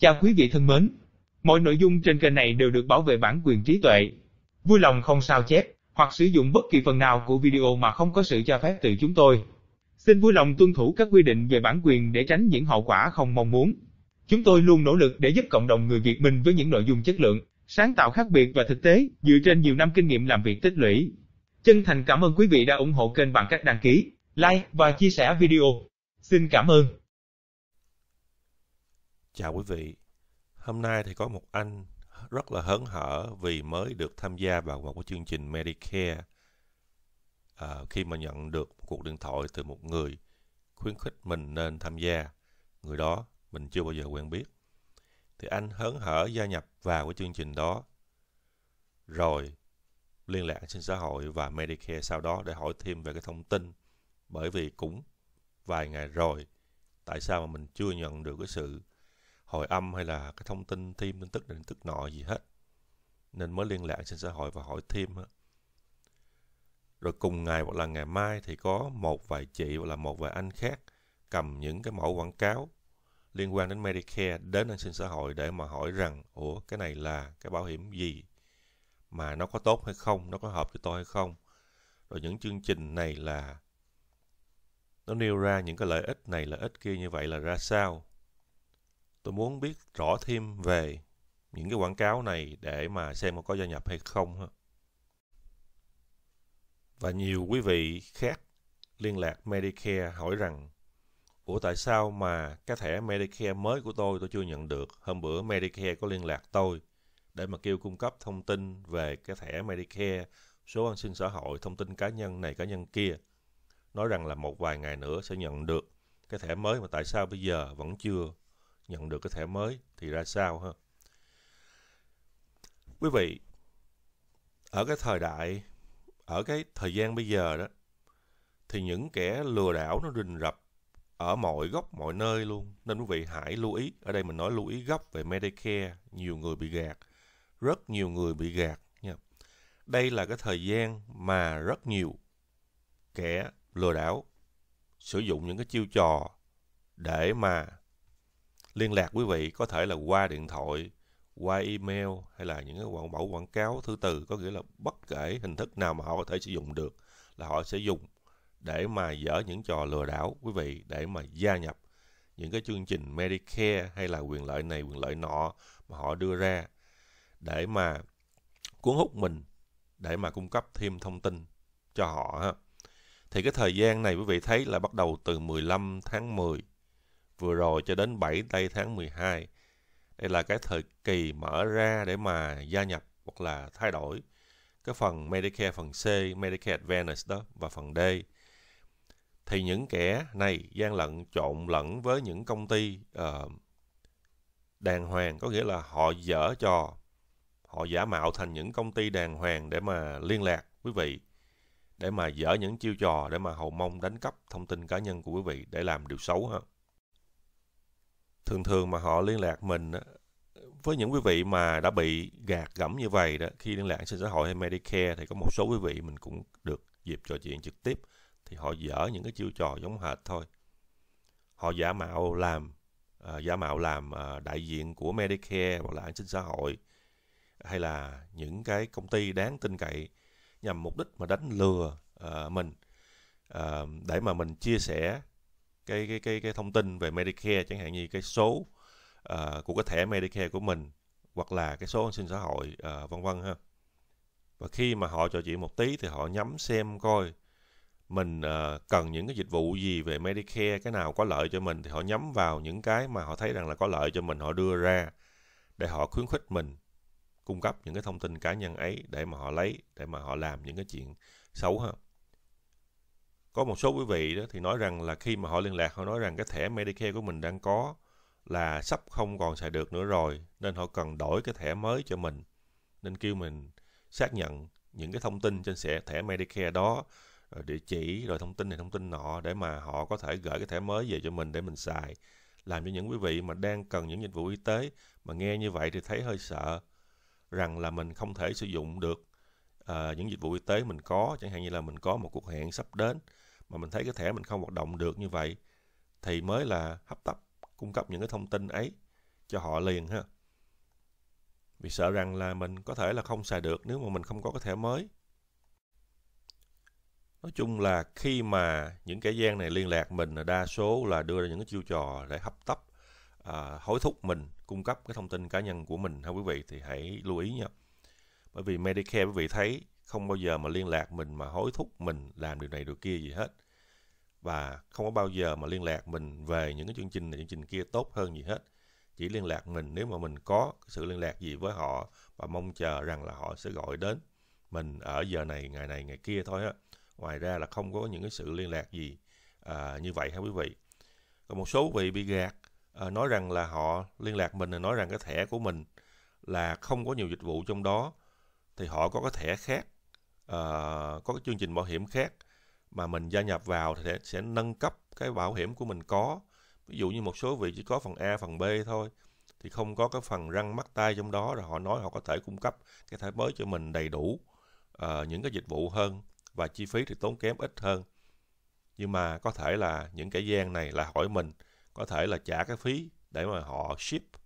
Chào quý vị thân mến, mọi nội dung trên kênh này đều được bảo vệ bản quyền trí tuệ. Vui lòng không sao chép hoặc sử dụng bất kỳ phần nào của video mà không có sự cho phép từ chúng tôi. Xin vui lòng tuân thủ các quy định về bản quyền để tránh những hậu quả không mong muốn. Chúng tôi luôn nỗ lực để giúp cộng đồng người Việt mình với những nội dung chất lượng, sáng tạo khác biệt và thực tế dựa trên nhiều năm kinh nghiệm làm việc tích lũy. Chân thành cảm ơn quý vị đã ủng hộ kênh bằng cách đăng ký, like và chia sẻ video. Xin cảm ơn. Chào quý vị. Hôm nay thì có một anh rất là hớn hở vì mới được tham gia vào một cái chương trình Medicare. À, khi mà nhận được một cuộc điện thoại từ một người khuyến khích mình nên tham gia, người đó mình chưa bao giờ quen biết, thì anh hớn hở gia nhập vào cái chương trình đó. Rồi liên lạc trên xã hội và Medicare sau đó để hỏi thêm về cái thông tin bởi vì cũng vài ngày rồi tại sao mà mình chưa nhận được cái sự hồi âm hay là cái thông tin thêm tin tức tin tức nọ gì hết nên mới liên lạc trên xã hội và hỏi thêm á rồi cùng ngày hoặc là ngày mai thì có một vài chị hoặc là một vài anh khác cầm những cái mẫu quảng cáo liên quan đến Medicare đến an sinh xã hội để mà hỏi rằng ủa cái này là cái bảo hiểm gì mà nó có tốt hay không nó có hợp cho tôi hay không rồi những chương trình này là nó nêu ra những cái lợi ích này lợi ích kia như vậy là ra sao tôi muốn biết rõ thêm về những cái quảng cáo này để mà xem có gia nhập hay không Và nhiều quý vị khác liên lạc Medicare hỏi rằng Ủa tại sao mà cái thẻ Medicare mới của tôi tôi chưa nhận được? Hôm bữa Medicare có liên lạc tôi để mà kêu cung cấp thông tin về cái thẻ Medicare, số an sinh xã hội, thông tin cá nhân này cá nhân kia. Nói rằng là một vài ngày nữa sẽ nhận được cái thẻ mới mà tại sao bây giờ vẫn chưa nhận được cái thẻ mới thì ra sao ha quý vị ở cái thời đại ở cái thời gian bây giờ đó thì những kẻ lừa đảo nó rình rập ở mọi góc mọi nơi luôn nên quý vị hãy lưu ý ở đây mình nói lưu ý gấp về Medicare nhiều người bị gạt rất nhiều người bị gạt nha đây là cái thời gian mà rất nhiều kẻ lừa đảo sử dụng những cái chiêu trò để mà liên lạc quý vị có thể là qua điện thoại qua email hay là những cái quảng mẫu quảng cáo thứ từ có nghĩa là bất kể hình thức nào mà họ có thể sử dụng được là họ sẽ dùng để mà dở những trò lừa đảo quý vị để mà gia nhập những cái chương trình Medicare hay là quyền lợi này quyền lợi nọ mà họ đưa ra để mà cuốn hút mình để mà cung cấp thêm thông tin cho họ ha. Thì cái thời gian này quý vị thấy là bắt đầu từ 15 tháng 10 vừa rồi cho đến 7 tây tháng 12. Đây là cái thời kỳ mở ra để mà gia nhập hoặc là thay đổi cái phần Medicare phần C, Medicare Advantage đó và phần D. Thì những kẻ này gian lận trộn lẫn với những công ty uh, đàng hoàng có nghĩa là họ dở trò họ giả mạo thành những công ty đàng hoàng để mà liên lạc quý vị để mà dở những chiêu trò để mà hầu mong đánh cắp thông tin cá nhân của quý vị để làm điều xấu ha thường thường mà họ liên lạc mình với những quý vị mà đã bị gạt gẫm như vậy đó khi liên lạc trên xã hội hay Medicare thì có một số quý vị mình cũng được dịp trò chuyện trực tiếp thì họ dở những cái chiêu trò giống hệt thôi họ giả mạo làm à, giả mạo làm à, đại diện của Medicare hoặc là an sinh xã hội hay là những cái công ty đáng tin cậy nhằm mục đích mà đánh lừa à, mình à, để mà mình chia sẻ cái cái cái cái thông tin về Medicare chẳng hạn như cái số uh, của cái thẻ Medicare của mình hoặc là cái số an sinh xã hội uh, vân vân ha và khi mà họ trò chuyện một tí thì họ nhắm xem coi mình uh, cần những cái dịch vụ gì về Medicare cái nào có lợi cho mình thì họ nhắm vào những cái mà họ thấy rằng là có lợi cho mình họ đưa ra để họ khuyến khích mình cung cấp những cái thông tin cá nhân ấy để mà họ lấy để mà họ làm những cái chuyện xấu hơn có một số quý vị đó thì nói rằng là khi mà họ liên lạc họ nói rằng cái thẻ Medicare của mình đang có là sắp không còn xài được nữa rồi nên họ cần đổi cái thẻ mới cho mình nên kêu mình xác nhận những cái thông tin trên thẻ thẻ Medicare đó rồi địa chỉ rồi thông tin này thông tin nọ để mà họ có thể gửi cái thẻ mới về cho mình để mình xài làm cho những quý vị mà đang cần những dịch vụ y tế mà nghe như vậy thì thấy hơi sợ rằng là mình không thể sử dụng được à, những dịch vụ y tế mình có chẳng hạn như là mình có một cuộc hẹn sắp đến mà mình thấy cái thẻ mình không hoạt động được như vậy thì mới là hấp tấp cung cấp những cái thông tin ấy cho họ liền ha vì sợ rằng là mình có thể là không xài được nếu mà mình không có cái thẻ mới nói chung là khi mà những cái gian này liên lạc mình là đa số là đưa ra những cái chiêu trò để hấp tấp à, hối thúc mình cung cấp cái thông tin cá nhân của mình ha quý vị thì hãy lưu ý nha bởi vì Medicare quý vị thấy không bao giờ mà liên lạc mình mà hối thúc mình làm điều này điều kia gì hết và không có bao giờ mà liên lạc mình về những cái chương trình này chương trình kia tốt hơn gì hết chỉ liên lạc mình nếu mà mình có sự liên lạc gì với họ và mong chờ rằng là họ sẽ gọi đến mình ở giờ này ngày này ngày kia thôi á ngoài ra là không có những cái sự liên lạc gì à, như vậy ha quý vị còn một số quý vị bị gạt à, nói rằng là họ liên lạc mình là nói rằng cái thẻ của mình là không có nhiều dịch vụ trong đó thì họ có cái thẻ khác uh, có cái chương trình bảo hiểm khác mà mình gia nhập vào thì sẽ nâng cấp cái bảo hiểm của mình có ví dụ như một số vị chỉ có phần A phần B thôi thì không có cái phần răng mắt tay trong đó rồi họ nói họ có thể cung cấp cái thẻ mới cho mình đầy đủ uh, những cái dịch vụ hơn và chi phí thì tốn kém ít hơn nhưng mà có thể là những cái gian này là hỏi mình có thể là trả cái phí để mà họ ship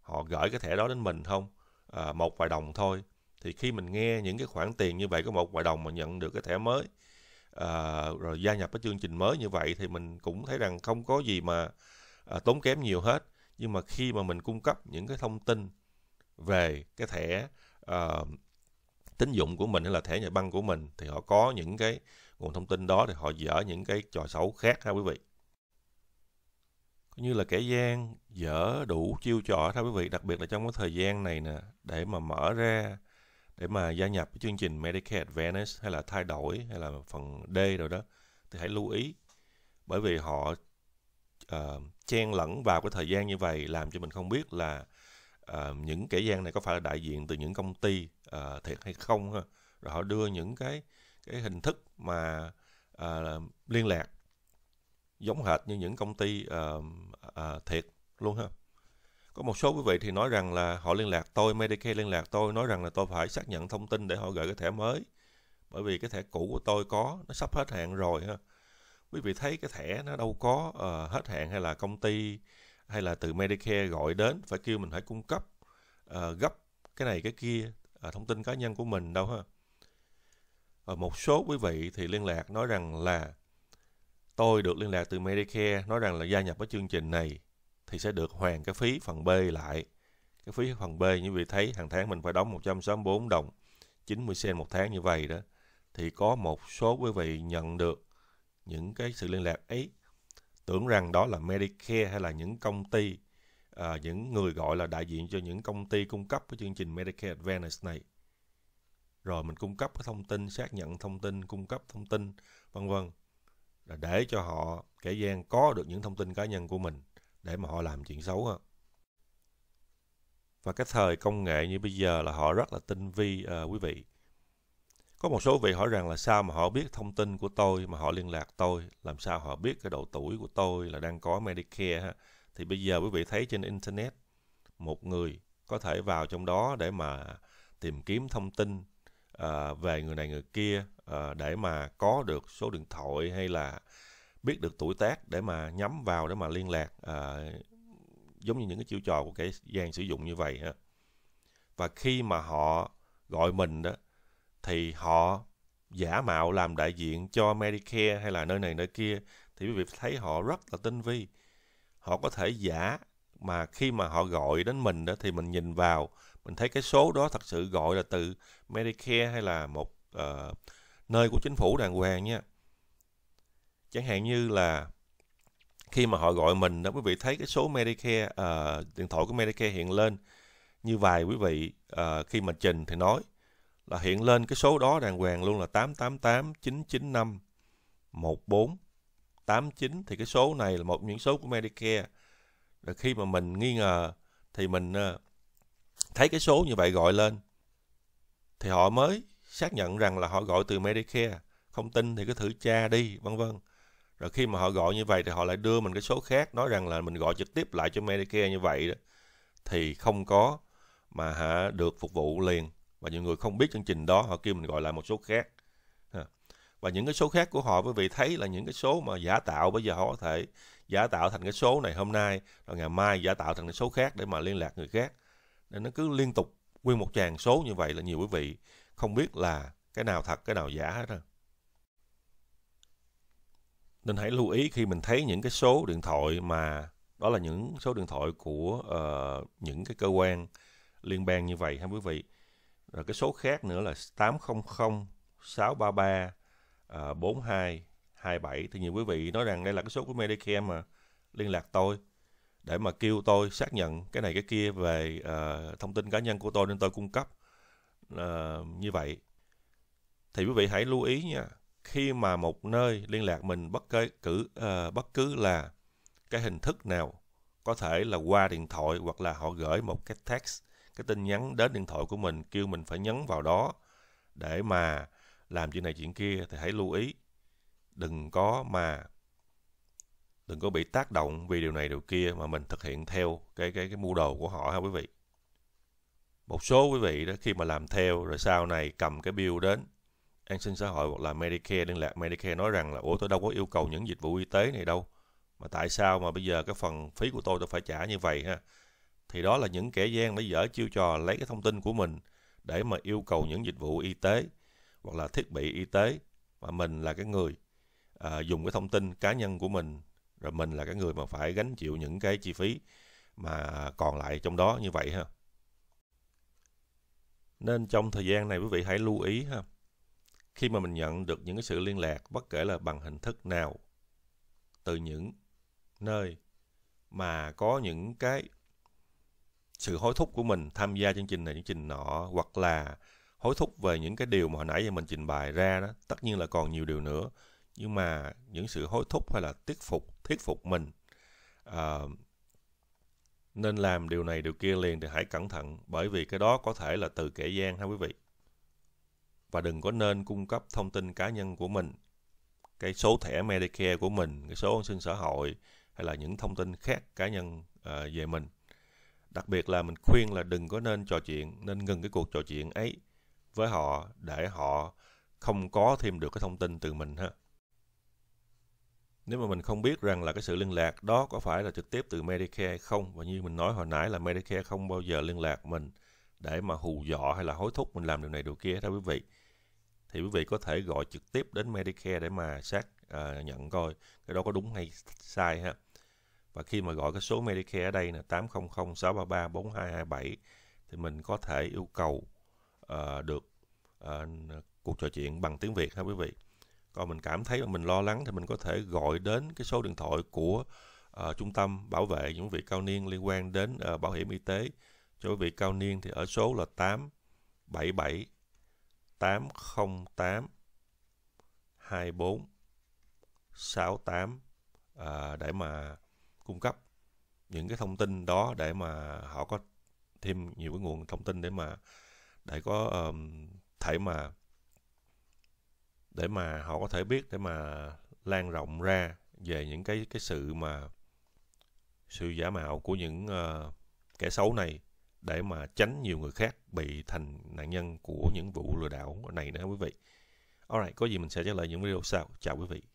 họ gửi cái thẻ đó đến mình không à, một vài đồng thôi thì khi mình nghe những cái khoản tiền như vậy có một vài đồng mà nhận được cái thẻ mới à, rồi gia nhập cái chương trình mới như vậy thì mình cũng thấy rằng không có gì mà à, tốn kém nhiều hết nhưng mà khi mà mình cung cấp những cái thông tin về cái thẻ à, tín dụng của mình hay là thẻ nhà băng của mình thì họ có những cái nguồn thông tin đó thì họ dở những cái trò xấu khác ha quý vị như là kẻ gian dở đủ chiêu trò ha quý vị đặc biệt là trong cái thời gian này nè để mà mở ra để mà gia nhập cái chương trình Medicare Advantage hay là thay đổi hay là phần D rồi đó thì hãy lưu ý bởi vì họ uh, chen lẫn vào cái thời gian như vậy làm cho mình không biết là uh, những kẻ gian này có phải là đại diện từ những công ty uh, thiệt hay không ha rồi họ đưa những cái cái hình thức mà uh, liên lạc giống hệt như những công ty uh, uh, thiệt luôn ha có một số quý vị thì nói rằng là họ liên lạc tôi, Medicare liên lạc tôi, nói rằng là tôi phải xác nhận thông tin để họ gửi cái thẻ mới. Bởi vì cái thẻ cũ của tôi có, nó sắp hết hạn rồi ha. Quý vị thấy cái thẻ nó đâu có uh, hết hạn hay là công ty hay là từ Medicare gọi đến phải kêu mình phải cung cấp uh, gấp cái này cái kia uh, thông tin cá nhân của mình đâu ha. Uh, một số quý vị thì liên lạc nói rằng là tôi được liên lạc từ Medicare nói rằng là gia nhập cái chương trình này thì sẽ được hoàn cái phí phần B lại. Cái phí phần B như vị thấy hàng tháng mình phải đóng 164 đồng 90 sen một tháng như vậy đó. Thì có một số quý vị nhận được những cái sự liên lạc ấy tưởng rằng đó là Medicare hay là những công ty à, những người gọi là đại diện cho những công ty cung cấp cái chương trình Medicare Advantage này rồi mình cung cấp cái thông tin xác nhận thông tin cung cấp thông tin vân vân để cho họ kẻ gian có được những thông tin cá nhân của mình để mà họ làm chuyện xấu hơn và cái thời công nghệ như bây giờ là họ rất là tinh vi à, quý vị có một số vị hỏi rằng là sao mà họ biết thông tin của tôi mà họ liên lạc tôi làm sao họ biết cái độ tuổi của tôi là đang có medicare ha thì bây giờ quý vị thấy trên internet một người có thể vào trong đó để mà tìm kiếm thông tin à, về người này người kia à, để mà có được số điện thoại hay là biết được tuổi tác để mà nhắm vào để mà liên lạc à, giống như những cái chiêu trò của cái gian sử dụng như vậy ha. và khi mà họ gọi mình đó thì họ giả mạo làm đại diện cho Medicare hay là nơi này nơi kia thì quý vị thấy họ rất là tinh vi họ có thể giả mà khi mà họ gọi đến mình đó thì mình nhìn vào mình thấy cái số đó thật sự gọi là từ Medicare hay là một uh, nơi của chính phủ đàng hoàng nha chẳng hạn như là khi mà họ gọi mình đó quý vị thấy cái số Medicare uh, điện thoại của Medicare hiện lên như vài quý vị uh, khi mà trình thì nói là hiện lên cái số đó đàng hoàng luôn là 888 995 14 89 thì cái số này là một những số của Medicare. Rồi khi mà mình nghi ngờ thì mình uh, thấy cái số như vậy gọi lên thì họ mới xác nhận rằng là họ gọi từ Medicare. Không tin thì cứ thử tra đi, vân vân rồi khi mà họ gọi như vậy thì họ lại đưa mình cái số khác nói rằng là mình gọi trực tiếp lại cho Medicare như vậy đó thì không có mà hả được phục vụ liền và nhiều người không biết chương trình đó họ kêu mình gọi lại một số khác và những cái số khác của họ quý vị thấy là những cái số mà giả tạo bây giờ họ có thể giả tạo thành cái số này hôm nay rồi ngày mai giả tạo thành cái số khác để mà liên lạc người khác nên nó cứ liên tục nguyên một tràng số như vậy là nhiều quý vị không biết là cái nào thật cái nào giả hết rồi nên hãy lưu ý khi mình thấy những cái số điện thoại mà đó là những số điện thoại của uh, những cái cơ quan liên bang như vậy ha quý vị rồi cái số khác nữa là 800 633 uh, 42 27 thì nhiều quý vị nói rằng đây là cái số của Medicare mà liên lạc tôi để mà kêu tôi xác nhận cái này cái kia về uh, thông tin cá nhân của tôi nên tôi cung cấp uh, như vậy thì quý vị hãy lưu ý nha khi mà một nơi liên lạc mình bất cứ cử uh, bất cứ là cái hình thức nào có thể là qua điện thoại hoặc là họ gửi một cái text cái tin nhắn đến điện thoại của mình kêu mình phải nhấn vào đó để mà làm chuyện này chuyện kia thì hãy lưu ý đừng có mà đừng có bị tác động vì điều này điều kia mà mình thực hiện theo cái cái cái mưu đồ của họ ha quý vị một số quý vị đó khi mà làm theo rồi sau này cầm cái bill đến an sinh xã hội hoặc là Medicare liên lạc Medicare nói rằng là ủa tôi đâu có yêu cầu những dịch vụ y tế này đâu mà tại sao mà bây giờ cái phần phí của tôi tôi phải trả như vậy ha thì đó là những kẻ gian đã dở chiêu trò lấy cái thông tin của mình để mà yêu cầu những dịch vụ y tế hoặc là thiết bị y tế mà mình là cái người à, dùng cái thông tin cá nhân của mình rồi mình là cái người mà phải gánh chịu những cái chi phí mà còn lại trong đó như vậy ha nên trong thời gian này quý vị hãy lưu ý ha khi mà mình nhận được những cái sự liên lạc bất kể là bằng hình thức nào từ những nơi mà có những cái sự hối thúc của mình tham gia chương trình này chương trình nọ hoặc là hối thúc về những cái điều mà hồi nãy giờ mình trình bày ra đó tất nhiên là còn nhiều điều nữa nhưng mà những sự hối thúc hay là thuyết phục thuyết phục mình uh, nên làm điều này điều kia liền thì hãy cẩn thận bởi vì cái đó có thể là từ kẻ gian ha quý vị và đừng có nên cung cấp thông tin cá nhân của mình cái số thẻ Medicare của mình, cái số an sinh xã hội hay là những thông tin khác cá nhân à, về mình. Đặc biệt là mình khuyên là đừng có nên trò chuyện, nên ngừng cái cuộc trò chuyện ấy với họ để họ không có thêm được cái thông tin từ mình ha. Nếu mà mình không biết rằng là cái sự liên lạc đó có phải là trực tiếp từ Medicare không và như mình nói hồi nãy là Medicare không bao giờ liên lạc mình để mà hù dọa hay là hối thúc mình làm điều này điều kia thưa quý vị thì quý vị có thể gọi trực tiếp đến Medicare để mà xác à, nhận coi cái đó có đúng hay sai ha. Và khi mà gọi cái số Medicare ở đây là 800 633 4227 thì mình có thể yêu cầu à, được à, cuộc trò chuyện bằng tiếng Việt ha quý vị. Còn mình cảm thấy là mình lo lắng thì mình có thể gọi đến cái số điện thoại của uh, trung tâm bảo vệ những vị cao niên liên quan đến uh, bảo hiểm y tế cho quý vị cao niên thì ở số là 877 808 24 68 à, để mà cung cấp những cái thông tin đó để mà họ có thêm nhiều cái nguồn thông tin để mà để có um, thể mà để mà họ có thể biết để mà lan rộng ra về những cái cái sự mà sự giả mạo của những uh, kẻ xấu này để mà tránh nhiều người khác bị thành nạn nhân của những vụ lừa đảo này nữa quý vị. Alright, có gì mình sẽ trả lời những video sau. Chào quý vị.